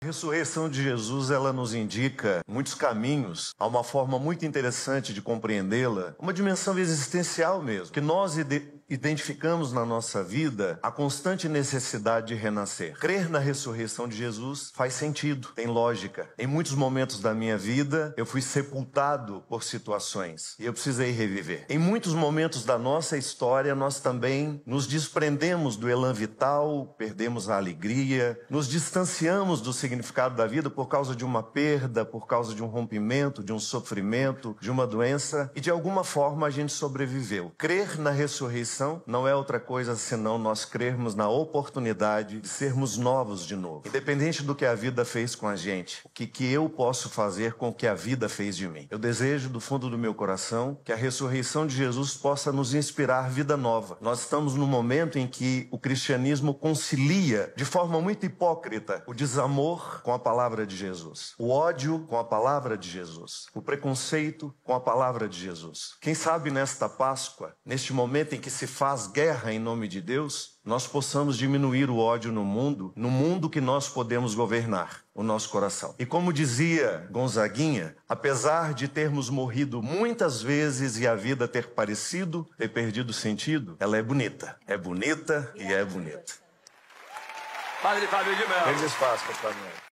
A ressurreição de Jesus, ela nos indica muitos caminhos, há uma forma muito interessante de compreendê-la, uma dimensão existencial mesmo, que nós identificamos na nossa vida a constante necessidade de renascer. Crer na ressurreição de Jesus faz sentido, tem lógica. Em muitos momentos da minha vida, eu fui sepultado por situações e eu precisei reviver. Em muitos momentos da nossa história, nós também nos desprendemos do elan vital, perdemos a alegria, nos distanciamos do significado da vida por causa de uma perda, por causa de um rompimento, de um sofrimento, de uma doença e de alguma forma a gente sobreviveu. Crer na ressurreição conversão não é outra coisa senão nós crermos na oportunidade de sermos novos de novo. Independente do que a vida fez com a gente, o que, que eu posso fazer com o que a vida fez de mim? Eu desejo do fundo do meu coração que a ressurreição de Jesus possa nos inspirar vida nova. Nós estamos no momento em que o cristianismo concilia de forma muito hipócrita o desamor com a palavra de Jesus, o ódio com a palavra de Jesus, o preconceito com a palavra de Jesus. Quem sabe nesta Páscoa, neste momento em que se faz guerra em nome de Deus, nós possamos diminuir o ódio no mundo, no mundo que nós podemos governar, o nosso coração. E como dizia Gonzaguinha, apesar de termos morrido muitas vezes e a vida ter parecido, ter perdido sentido, ela é bonita. É bonita e é bonita. Padre Fábio de Mello. Grande espaço, Padre Fábio.